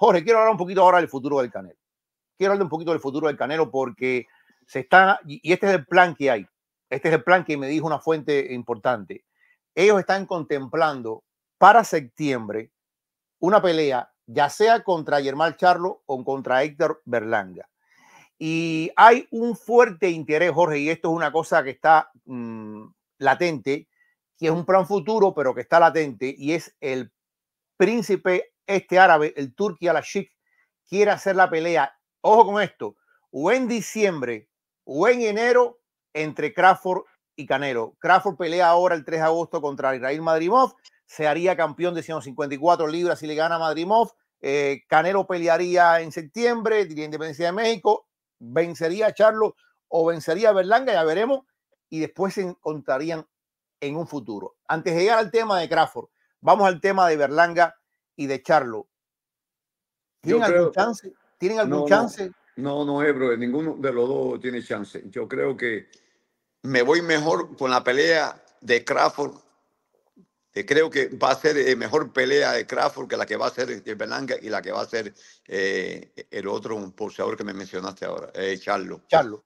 Jorge, quiero hablar un poquito ahora del futuro del Canelo. Quiero hablar un poquito del futuro del Canelo porque se está, y este es el plan que hay, este es el plan que me dijo una fuente importante. Ellos están contemplando para septiembre una pelea, ya sea contra Germán Charlo o contra Héctor Berlanga. Y hay un fuerte interés, Jorge, y esto es una cosa que está mm, latente, que es un plan futuro, pero que está latente, y es el príncipe este árabe, el Turki Alashik, quiere hacer la pelea. Ojo con esto, o en diciembre o en enero entre Crawford y Canelo. Crawford pelea ahora el 3 de agosto contra Israel Madrimov, se haría campeón de 154 libras si le gana Madrimov. Canero eh, Canelo pelearía en septiembre, diría Independencia de México, vencería a Charlo o vencería a Berlanga, ya veremos, y después se encontrarían en un futuro. Antes de llegar al tema de Crawford, vamos al tema de Berlanga y de Charlo, ¿tienen algún chance? no, No, no, eh, ninguno de los dos tiene chance. Yo creo que me voy mejor con la pelea de Crawford. te creo que va a ser eh, mejor pelea de Crawford que la que va a ser de eh, Belanga y la que va a ser el otro que me mencionaste ahora, Charlo. Charlo.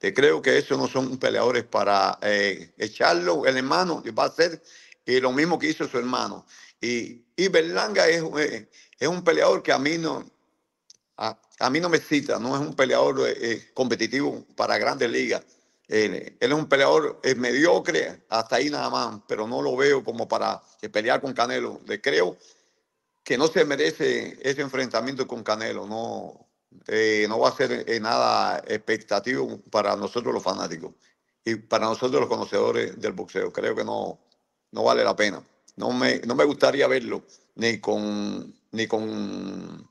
Te creo que esos no son peleadores para eh, echarlo. El hermano va a ser y lo mismo que hizo su hermano. Y, y Berlanga es, eh, es un peleador que a mí no, a, mí no me cita no es un peleador eh, eh, competitivo para grandes ligas. Él, es un peleador mediocre, hasta ahí nada más, pero no lo veo como para pelear con Canelo. creo que no se merece ese enfrentamiento con Canelo, no, no va a ser nada expectativo para nosotros los fanáticos y para nosotros los conocedores del boxeo. Creo que no, no vale la pena. No me, no me gustaría verlo ni con, ni con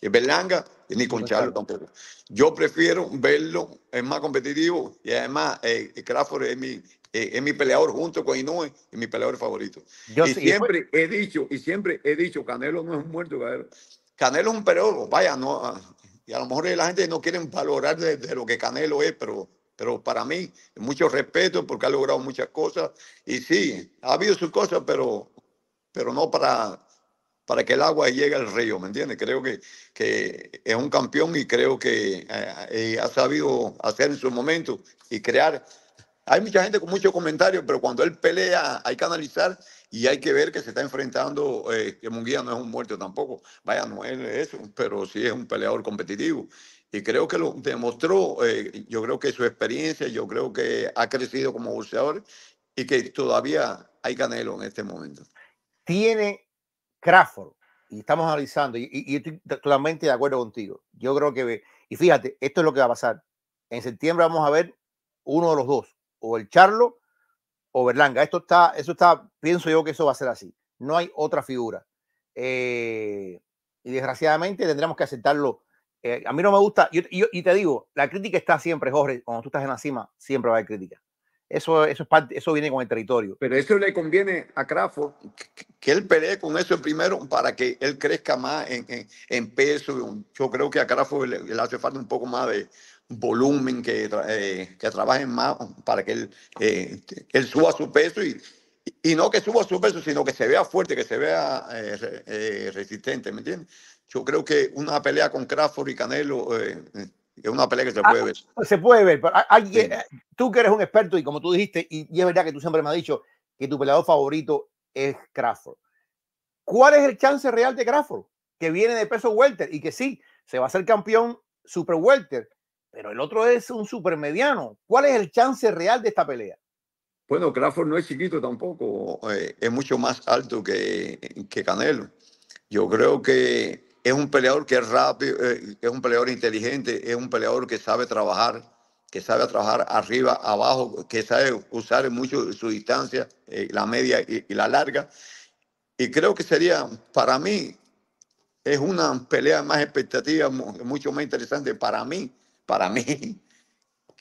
eh, Berlanga ni con Charlo tampoco. Yo prefiero verlo, es más competitivo y además eh, Crawford es mi, eh, mi peleador junto con Inoue, es mi peleador favorito. Yo siempre he dicho, y siempre he dicho, Canelo no es un muerto, Canelo. Canelo es un peleador, vaya, no, ah, y a lo mejor la gente no quiere valorar de lo que Canelo es, pero pero para mí, mucho respeto porque ha logrado muchas cosas. Y sí, ha habido sus cosas, pero, pero no para, para que el agua llegue al río, ¿me entiendes? Creo que, que es un campeón y creo que eh, eh, ha sabido hacer en su momento y crear hay mucha gente con muchos comentarios, pero cuando él pelea hay que analizar y hay que ver que se está enfrentando, eh, que Munguía no es un muerto tampoco, vaya, no es eso, pero sí es un peleador competitivo. Y creo que lo demostró, eh, yo creo que su experiencia, yo creo que ha crecido como boxeador y que todavía hay canelo en este momento. Tiene Crawford, y estamos analizando, y, estoy totalmente de acuerdo contigo. Yo creo que, y fíjate, esto es lo que va a pasar. En septiembre vamos a ver uno de los dos, o el Charlo o Berlanga. Esto está, eso está, pienso yo que eso va a ser así. No hay otra figura. Eh, y desgraciadamente tendremos que aceptarlo. Eh, a mí no me gusta, y te digo, la crítica está siempre, Jorge, cuando tú estás en la cima, siempre va a haber crítica. Eso, eso, es parte, eso viene con el territorio. Pero eso le conviene a Crafo. que, él pelee con eso primero para que él crezca más en, peso. Yo creo que a Crafo le, hace falta un poco más de, volumen, que, eh, que trabajen más para eh, que él, suba su peso y, y, no que suba su peso, sino que se vea fuerte, que se vea eh, resistente, ¿me entiendes? Yo creo que una pelea con Crawford y Canelo es una pelea que se ah, puede ver. Pues, se puede ver. Pero ah, ah, Tú que eres un experto y como tú dijiste, y, y es verdad que tú siempre me has dicho que tu peleador favorito es Crawford. ¿Cuál es el chance real de Crawford? Que viene de peso welter y que sí, se va a ser campeón super welter, pero el otro es un supermediano. ¿Cuál es el chance real de esta pelea? Bueno, Crawford no es chiquito tampoco, eh, es mucho más alto que, Canelo. Yo creo que es un peleador que es rápido, eh, es un peleador inteligente, es un peleador que sabe trabajar, que sabe trabajar arriba, abajo, que sabe usar mucho su distancia, eh, la media y, y la larga. Y creo que sería, para mí, es una pelea más expectativa, mucho más interesante para mí para mí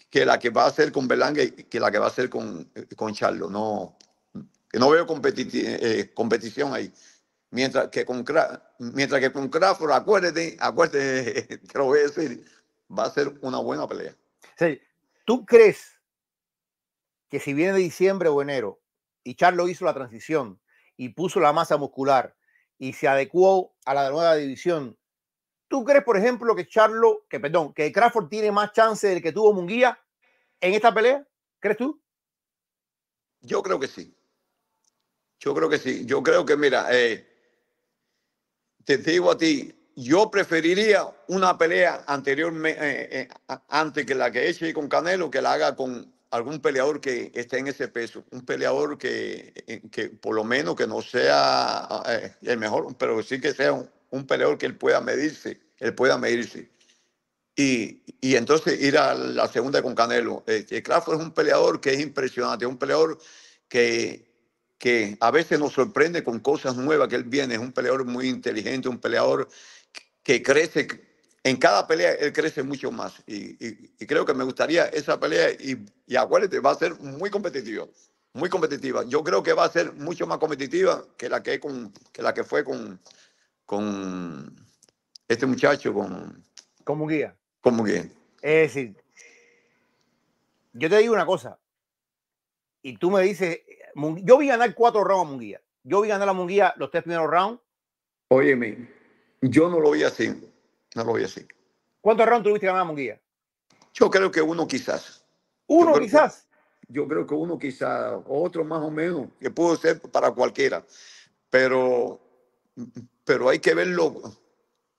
que la que va a ser con y que la que va a ser con, con Charlo. No, no veo eh, eh, competición ahí. Mientras que con, mientras que con Crawford, acuérdate, acuérdate, te lo voy a decir, va a ser una buena pelea. ¿Tú crees que si viene de diciembre o enero y Charlo hizo la transición y puso la masa muscular y se adecuó a la nueva división, ¿Tú crees, por ejemplo, que Charlo, que perdón, que Crawford tiene más chance del que tuvo Munguía en esta pelea? ¿Crees tú? Yo creo que sí. Yo creo que sí. Yo creo que, mira, eh, te digo a ti, yo preferiría una pelea anterior eh, eh, antes que la que he hecho con Canelo, que la haga con algún peleador que esté en ese peso, un peleador que, que por lo menos que no sea el mejor, pero sí que sea un, un peleador que él pueda medirse, él pueda medirse. Y, entonces ir a la segunda con Canelo. Eh, es un peleador que es impresionante, es un peleador que, que a veces nos sorprende con cosas nuevas que él viene. Es un peleador muy inteligente, un peleador que crece en cada pelea él crece mucho más. Y, creo que me gustaría esa pelea. Y, y, acuérdate, va a ser muy competitiva. Muy competitiva. Yo creo que va a ser mucho más competitiva que la que, con, que, la que fue con, con este muchacho, con... Como guía. Como guía. Es decir, yo te digo una cosa, y tú me dices, yo vi ganar cuatro rounds a Munguía. Yo vi ganar a Munguía los tres primeros rounds. Óyeme, yo no lo vi así. No lo vi así. ¿Cuántos rounds tuviste ganar a Munguía? Yo creo que uno quizás. ¿Uno quizás? yo creo que uno quizás, otro más o menos, que pudo ser para cualquiera. Pero pero hay que ver los,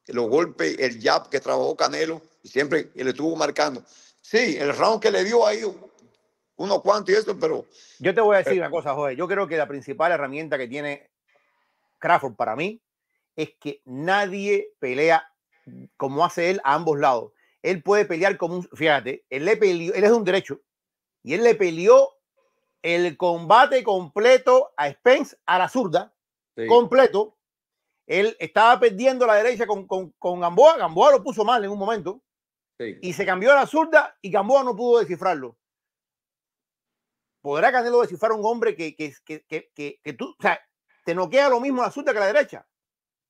los golpes, el jab que trabajó Canelo, y siempre le estuvo marcando. Sí, el round que le dio ahí, uno cuantos y eso, pero... Yo te voy a eh, decir una cosa, Jorge. Yo creo que la principal herramienta que tiene Crawford para mí es que nadie pelea como hace él a ambos lados. Él puede pelear como un... Fíjate, él le peleó, él es un derecho, y él le peleó el combate completo a Spence a la zurda, completo, él estaba perdiendo la derecha con, Gamboa. Gamboa lo puso mal en un momento. Y se cambió a la zurda y Gamboa no pudo descifrarlo. ¿Podrá Canelo descifrar a un hombre que, tú, o sea, te noquea lo mismo la zurda que la derecha?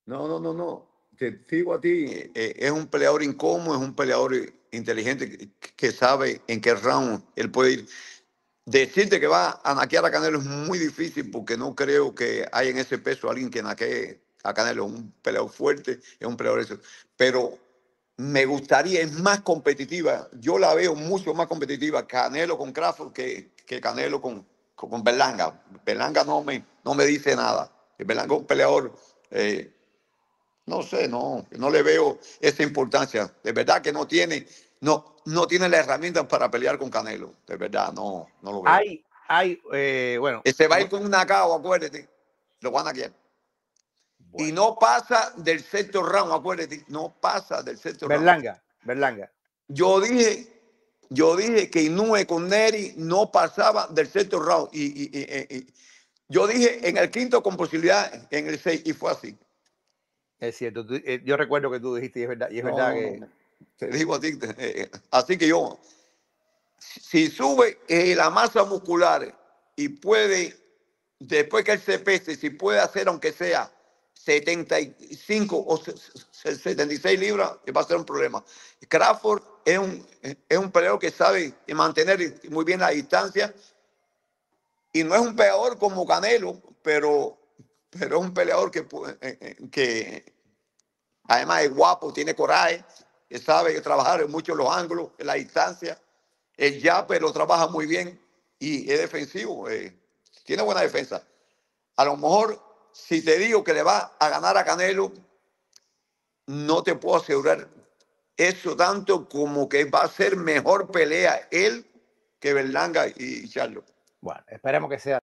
No, no, no, no. Te sigo a ti, eh, eh, es un peleador incómodo, es un peleador inteligente que sabe en qué round él puede ir. Decirte que va a naquear a Canelo es muy difícil porque no creo que haya en ese peso alguien que naquee a Canelo, es un peleador fuerte, es un peleador eso. Pero me gustaría, es más competitiva, yo la veo mucho más competitiva Canelo con Crawford que, Canelo con, con, Berlanga. Berlanga no me, no me dice nada. Berlanga es un peleador, eh, no sé, no, no le veo esa importancia. De verdad que no tiene, no, no tiene las herramientas para pelear con Canelo. De verdad, no, no lo veo. Hay, hay, eh, bueno. Se va a ir con un acabo, acuérdate. Lo van a quedar. Y no pasa del sexto round, acuérdate, no pasa del sexto round. Berlanga. Yo dije, yo dije que Inúe con Neri no pasaba del sexto round. Y, yo dije en el quinto con posibilidad en el seis, y fue así. Es cierto, eh, yo recuerdo que tú dijiste, y es verdad, y es que. Te digo a ti, eh, eh, así que yo, si sube la masa muscular y puede, después que él se si puede hacer aunque sea 75 o 76 libras, eh, va a ser un problema. Crawford es un, es un peleador que sabe mantener muy bien la distancia y no es un peleador como Canelo, pero, pero es un peleador que, eh, eh, que además es guapo, tiene coraje, que sabe trabajar en muchos los ángulos, en la distancia. El ya pero trabaja muy bien y es defensivo, tiene buena defensa. A lo mejor si te digo que le va a ganar a Canelo, no te puedo asegurar eso tanto como que va a ser mejor pelea él que Berlanga y Charlo. Bueno, esperemos que sea.